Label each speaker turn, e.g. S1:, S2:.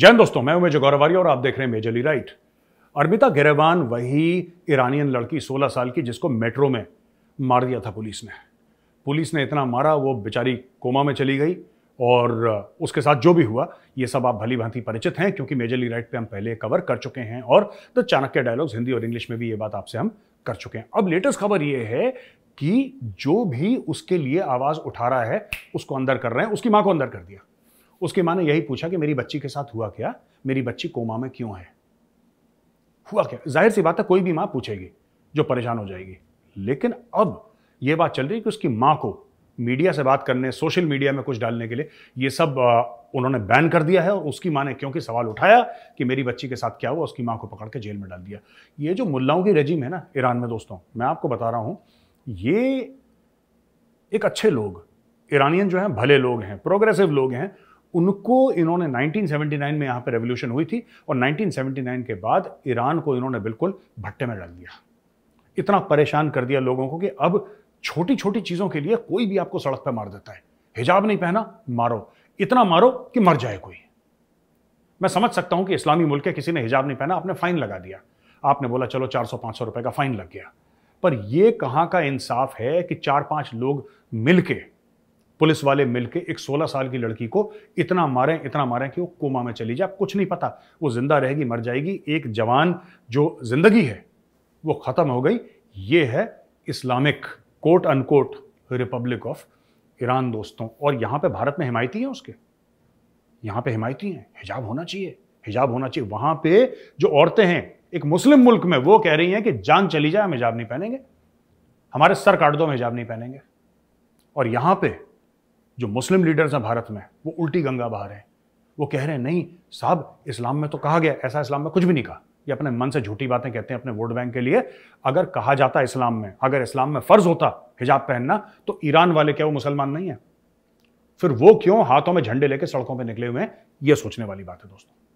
S1: जैन दोस्तों मैं उमेश गौरवारी और आप देख रहे हैं मेजरली राइट अर्मिता गिरेवान वही ईरानियन लड़की 16 साल की जिसको मेट्रो में मार दिया था पुलिस ने पुलिस ने इतना मारा वो बेचारी कोमा में चली गई और उसके साथ जो भी हुआ ये सब आप भली भांति परिचित हैं क्योंकि मेजरली राइट पे हम पहले कवर कर चुके हैं और द चाणक्य डायलॉग्स हिंदी और इंग्लिश में भी ये बात आपसे हम कर चुके हैं अब लेटेस्ट खबर ये है कि जो भी उसके लिए आवाज़ उठा रहा है उसको अंदर कर रहे हैं उसकी माँ को अंदर कर दिया उसकी माँ ने यही पूछा कि मेरी बच्ची के साथ हुआ क्या मेरी बच्ची कोमा में क्यों है हुआ क्या जाहिर सी बात है कोई भी माँ पूछेगी जो परेशान हो जाएगी लेकिन अब यह बात चल रही है कि उसकी माँ को मीडिया से बात करने सोशल मीडिया में कुछ डालने के लिए ये सब उन्होंने बैन कर दिया है और उसकी माँ ने क्योंकि सवाल उठाया कि मेरी बच्ची के साथ क्या हुआ उसकी माँ को पकड़ के जेल में डाल दिया ये जो मुल्लाओं की रजीम है ना ईरान में दोस्तों मैं आपको बता रहा हूँ ये एक अच्छे लोग ईरानियन जो हैं भले लोग हैं प्रोग्रेसिव लोग हैं उनको इन्होंने 1979 में यहाँ पर रेवोल्यूशन हुई थी और 1979 के बाद ईरान को इन्होंने बिल्कुल भट्टे में डाल दिया इतना परेशान कर दिया लोगों को कि अब छोटी छोटी चीज़ों के लिए कोई भी आपको सड़क पर मार देता है हिजाब नहीं पहना मारो इतना मारो कि मर जाए कोई मैं समझ सकता हूं कि इस्लामी मुल्क के किसी ने हिजाब नहीं पहना आपने फाइन लगा दिया आपने बोला चलो 400 500 रुपए का फाइन लग गया पर यह कहाँ का इंसाफ है कि चार पांच लोग मिलके पुलिस वाले मिलके एक 16 साल की लड़की को इतना मारें इतना मारें कि वो कोमा में चली जाए कुछ नहीं पता वो जिंदा रहेगी मर जाएगी एक जवान जो जिंदगी है वो ख़त्म हो गई ये है Islamic quote unquote republic of Iran दोस्तों और यहाँ पे भारत में हिमायती हैं उसके यहाँ पे हिमायती हैं हिजाब होना चाहिए हिजाब होना चाहिए वहाँ पे जो औरतें हैं एक मुस्लिम मुल्क में वो कह रही हैं कि जान चली जाए हम हिजाब नहीं पहनेंगे हमारे सर काट दो हम हिजाब नहीं पहनेंगे और यहाँ पे जो मुस्लिम लीडर्स हैं भारत में वो उल्टी गंगा बहा रहे हैं वो कह रहे हैं नहीं साहब इस्लाम में तो कहा गया ऐसा इस्लाम में कुछ भी नहीं कहा ये अपने मन से झूठी बातें कहते हैं अपने वोट बैंक के लिए अगर कहा जाता इस्लाम में अगर इस्लाम में फ़र्ज होता हिजाब पहनना तो ईरान वाले क्या वो मुसलमान नहीं है फिर वो क्यों हाथों में झंडे लेके सड़कों पर निकले हुए हैं ये सोचने वाली बात है दोस्तों